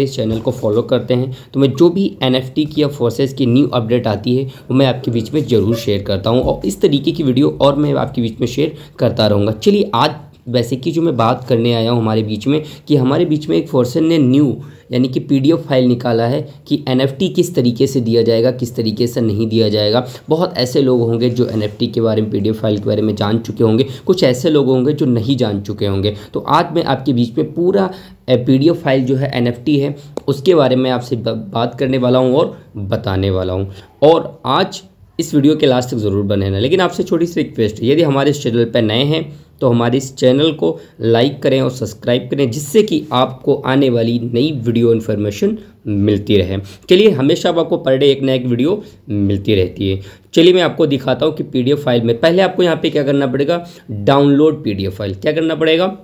इस चैनल को फॉलो करते हैं तो मैं जो भी एन की या फोर्सेस की न्यू अपडेट आती है वो मैं आपके बीच में ज़रूर शेयर करता हूँ और इस तरीके की वीडियो और मैं आपके बीच में शेयर करता रहूँगा चलिए आज वैसे कि जो मैं बात करने आया हूँ हमारे बीच में कि हमारे बीच में एक फोर्सन ने न्यू यानी कि पीडीएफ फाइल निकाला है कि एनएफटी किस तरीके से दिया जाएगा किस तरीके से नहीं दिया जाएगा बहुत ऐसे लोग होंगे जो एनएफटी के बारे में पीडीएफ फाइल के बारे में जान चुके होंगे कुछ ऐसे लोग होंगे जो नहीं जान चुके होंगे तो आज मैं आपके बीच में पूरा पीडीएफ फाइल जो है एनएफटी है उसके बारे में आपसे बात करने वाला हूँ और बताने वाला हूँ और आज इस वीडियो के लास्ट तक ज़रूर बने लेकिन आपसे छोटी सी रिक्वेस्ट है यदि हमारे इस चैनल पर नए हैं तो हमारे इस चैनल को लाइक करें और सब्सक्राइब करें जिससे कि आपको आने वाली नई वीडियो इन्फॉर्मेशन मिलती रहे चलिए हमेशा आपको पर डे एक ना एक वीडियो मिलती रहती है चलिए मैं आपको दिखाता हूँ कि पीडीएफ फाइल में पहले आपको यहाँ पे क्या करना पड़ेगा डाउनलोड पीडीएफ फाइल क्या करना पड़ेगा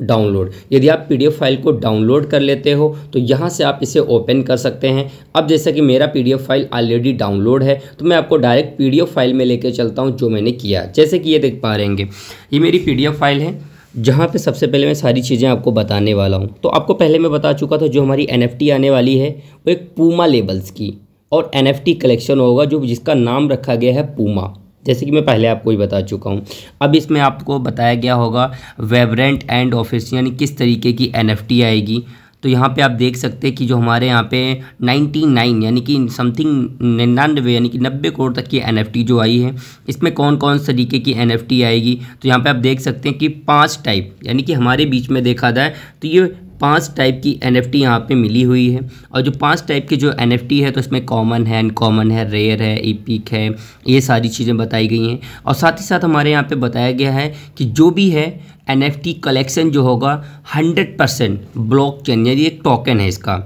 डाउनलोड यदि आप पीडीएफ फाइल को डाउनलोड कर लेते हो तो यहाँ से आप इसे ओपन कर सकते हैं अब जैसा कि मेरा पीडीएफ फाइल ऑलरेडी डाउनलोड है तो मैं आपको डायरेक्ट पीडीएफ फाइल में लेकर चलता हूँ जो मैंने किया जैसे कि ये देख पा रहेंगे ये मेरी पीडीएफ फाइल है जहाँ पे सबसे पहले मैं सारी चीज़ें आपको बताने वाला हूँ तो आपको पहले मैं बता चुका था जो हमारी एन आने वाली है वो एक पूमा लेबल्स की और एन कलेक्शन होगा जो जिसका नाम रखा गया है पूमा जैसे कि मैं पहले आपको ही बता चुका हूँ अब इसमें आपको बताया गया होगा वेबरेंट एंड ऑफिस यानी किस तरीके की एन आएगी तो यहाँ पे आप देख सकते हैं कि जो हमारे यहाँ पे 99 यानी कि समथिंग निन्यानवे यानी कि 90 करोड़ तक की एन जो आई है इसमें कौन कौन से तरीके की एन आएगी तो यहाँ पे आप देख सकते हैं कि पांच टाइप यानी कि हमारे बीच में देखा जाए तो ये पांच टाइप की एन एफ यहाँ पर मिली हुई है और जो पांच टाइप की जो एन है तो इसमें कॉमन है अनकॉमन है रेयर है ईपिक है ये सारी चीज़ें बताई गई हैं और साथ ही साथ हमारे यहाँ पे बताया गया है कि जो भी है एन कलेक्शन जो होगा हंड्रेड परसेंट ब्लॉक चेन यानी एक टोकन है इसका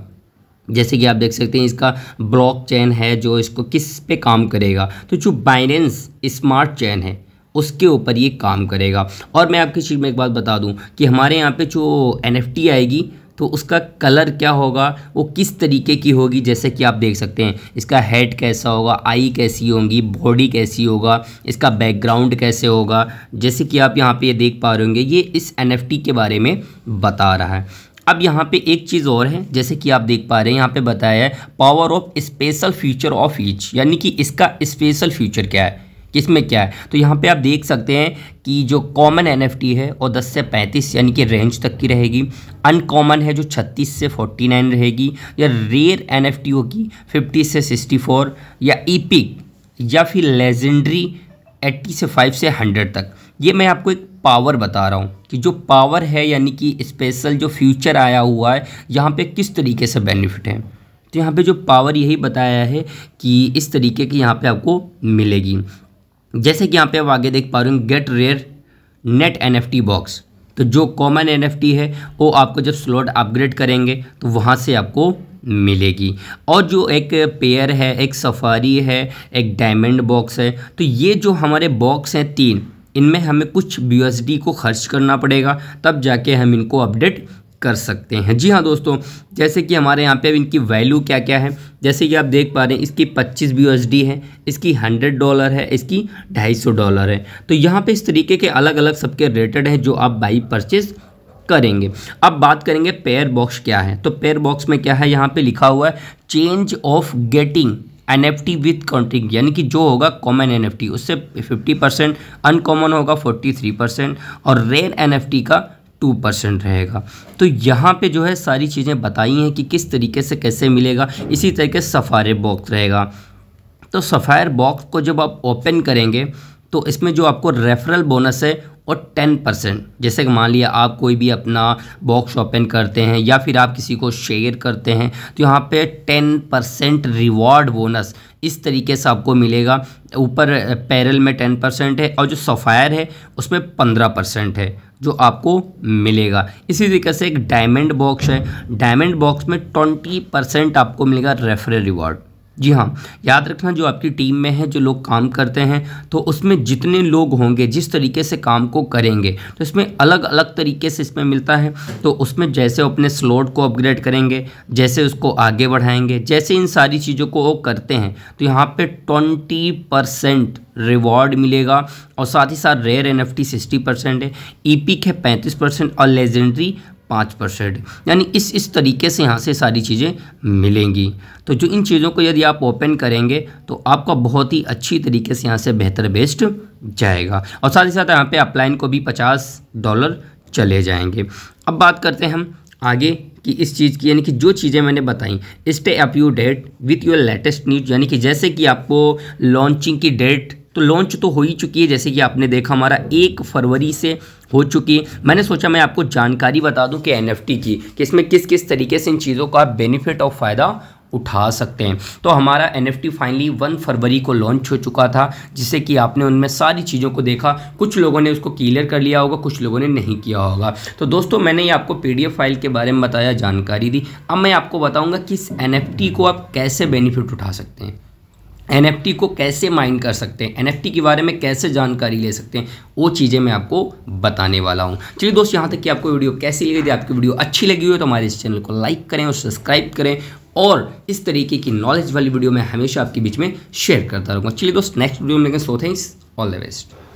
जैसे कि आप देख सकते हैं इसका ब्लॉक चेन है जो इसको किस पे काम करेगा तो जो बाइनेंस स्मार्ट चेन है उसके ऊपर ये काम करेगा और मैं आपकी चीज़ में एक बात बता दूं कि हमारे यहाँ पे जो एन आएगी तो उसका कलर क्या होगा वो किस तरीके की होगी जैसे कि आप देख सकते हैं इसका हेड कैसा होगा आई कैसी होगी बॉडी कैसी होगा इसका बैकग्राउंड कैसे होगा जैसे कि आप यहाँ पे ये देख पा रहे होंगे ये इस एन के बारे में बता रहा है अब यहाँ पे एक चीज़ और है जैसे कि आप देख पा रहे हैं यहाँ पे बताया है power of special future of each यानी कि इसका स्पेशल फ्यूचर क्या है किसमें क्या है तो यहाँ पे आप देख सकते हैं कि जो कॉमन एन है वो 10 से 35 यानी कि रेंज तक की रहेगी अनकॉमन है जो 36 से 49 रहेगी या रेयर एन होगी 50 से 64 या ईपिक या फिर लेजेंडरी 80 से 5 से 100 तक ये मैं आपको एक पावर बता रहा हूँ कि जो पावर है यानी कि स्पेशल जो फ्यूचर आया हुआ है यहाँ पे किस तरीके से बेनिफिट हैं तो यहाँ पे जो पावर यही बताया है कि इस तरीके की यहाँ पे आपको मिलेगी जैसे कि यहाँ पे आप आगे देख पा रहे हो get rare net T box तो जो कॉमन टी है वो आपको जब स्लॉट अपग्रेड करेंगे तो वहाँ से आपको मिलेगी और जो एक पेयर है एक सफारी है एक डायमंड बॉक्स है तो ये जो हमारे बॉक्स हैं तीन इनमें हमें कुछ बी को खर्च करना पड़ेगा तब जाके हम इनको अपडेट कर सकते हैं जी हाँ दोस्तों जैसे कि हमारे यहाँ पे अब इनकी वैल्यू क्या क्या है जैसे कि आप देख पा रहे हैं इसकी 25 बी है इसकी 100 डॉलर है इसकी 250 डॉलर है तो यहाँ पे इस तरीके के अलग अलग सबके रेटेड हैं जो आप बाई परचेज़ करेंगे अब बात करेंगे पेयर बॉक्स क्या है तो पेयर बॉक्स में क्या है यहाँ पर लिखा हुआ है change of getting N F T with counting यानी कि जो होगा कॉमन एन एफ टी उससे फिफ्टी परसेंट अनकॉमन होगा फोर्टी थ्री परसेंट और रेयर एन एफ टी का टू परसेंट रहेगा तो यहाँ पे जो है सारी चीज़ें बताई हैं कि किस तरीके से कैसे मिलेगा इसी तरीके सफ़ारे बॉक्स रहेगा तो सफ़ायर बॉक्स को जब आप ओपन करेंगे तो इसमें जो आपको रेफरल बोनस है और टेन परसेंट जैसे कि मान लिया आप कोई भी अपना बॉक्स ओपन करते हैं या फिर आप किसी को शेयर करते हैं तो यहाँ पे टेन परसेंट रिवॉर्ड बोनस इस तरीके से आपको मिलेगा ऊपर पैरल में टेन परसेंट है और जो सफ़ायर है उसमें पंद्रह परसेंट है जो आपको मिलेगा इसी तरीके से एक डायमंड बॉक्स है डायमंड बॉक्स में ट्वेंटी परसेंट आपको मिलेगा रेफरल रिवॉर्ड जी हाँ याद रखना जो आपकी टीम में है जो लोग काम करते हैं तो उसमें जितने लोग होंगे जिस तरीके से काम को करेंगे तो इसमें अलग अलग तरीके से इसमें मिलता है तो उसमें जैसे अपने स्लॉट को अपग्रेड करेंगे जैसे उसको आगे बढ़ाएंगे जैसे इन सारी चीज़ों को वो करते हैं तो यहाँ पे ट्वेंटी परसेंट रिवॉर्ड मिलेगा और साथ ही साथ rare N F T sixty percent है ई पी के पैंतीस परसेंट और लेजेंडरी पाँच परसेंट यानी इस इस तरीके से यहाँ से सारी चीज़ें मिलेंगी तो जो इन चीज़ों को यदि आप ओपन करेंगे तो आपका बहुत ही अच्छी तरीके से यहाँ से बेहतर बेस्ट जाएगा और साथ ही साथ यहाँ पे अपलाइन को भी पचास डॉलर चले जाएंगे अब बात करते हैं हम आगे कि इस चीज़ की यानी कि जो चीज़ें मैंने बताई stay up you date with your latest news यानी कि जैसे कि आपको लॉन्चिंग की डेट तो लॉन्च तो हो ही चुकी है जैसे कि आपने देखा हमारा एक फरवरी से हो चुकी है मैंने सोचा मैं आपको जानकारी बता दूं कि एनएफटी की कि इसमें किस किस तरीके से इन चीज़ों का बेनिफिट और फ़ायदा उठा सकते हैं तो हमारा एन फाइनली वन फरवरी को लॉन्च हो चुका था जिससे कि आपने उनमें सारी चीज़ों को देखा कुछ लोगों ने उसको क्लियर कर लिया होगा कुछ लोगों ने नहीं किया होगा तो दोस्तों मैंने ये आपको पी फाइल के बारे में बताया जानकारी दी अब मैं आपको बताऊँगा कि इस एन को आप कैसे बेनिफिट उठा सकते हैं एन को कैसे माइन कर सकते हैं एन के बारे में कैसे जानकारी ले सकते हैं वो चीज़ें मैं आपको बताने वाला हूँ चलिए दोस्त यहाँ तक कि आपको वीडियो कैसी लगी थी आपकी वीडियो अच्छी लगी हो तो हमारे इस चैनल को लाइक करें और सब्सक्राइब करें और इस तरीके की नॉलेज वाली वीडियो मैं हमेशा आपके बीच में शेयर करता रहूँगा चलिए दोस्त नेक्स्ट वीडियो में लेकिन so thanks all the best